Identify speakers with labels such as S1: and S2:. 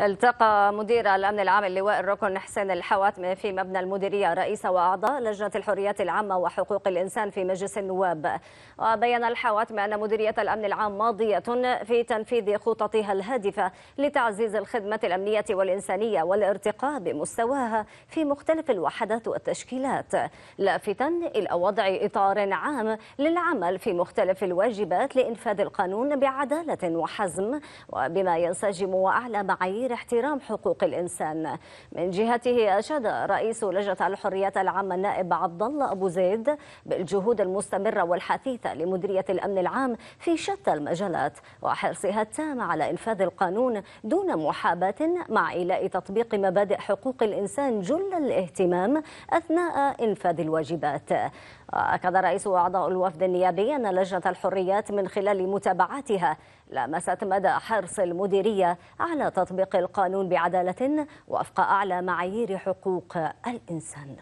S1: التقى مدير الأمن العام اللواء الركن حسين الحواتمي في مبنى المديرية رئيس وأعضاء لجنة الحريات العامة وحقوق الإنسان في مجلس النواب وبين الحواتمي أن مديرية الأمن العام ماضية في تنفيذ خططها الهادفة لتعزيز الخدمة الأمنية والإنسانية والارتقاء بمستواها في مختلف الوحدات والتشكيلات لافتا إلى وضع إطار عام للعمل في مختلف الواجبات لإنفاذ القانون بعدالة وحزم وبما ينسجم وأعلى معايير غير احترام حقوق الإنسان من جهته أشاد رئيس لجنة الحريات العامة النائب عبد الله أبو زيد بالجهود المستمرة والحثيثة لمديرية الأمن العام في شتى المجالات وحرصها التام على إنفاذ القانون دون محاباة مع إيلاء تطبيق مبادئ حقوق الإنسان جل الاهتمام أثناء إنفاذ الواجبات أكد رئيس أعضاء الوفد النيابي أن لجنة الحريات من خلال متابعتها لمست مدى حرص المديرية على تطبيق القانون بعدالة وفق أعلى معايير حقوق
S2: الإنسان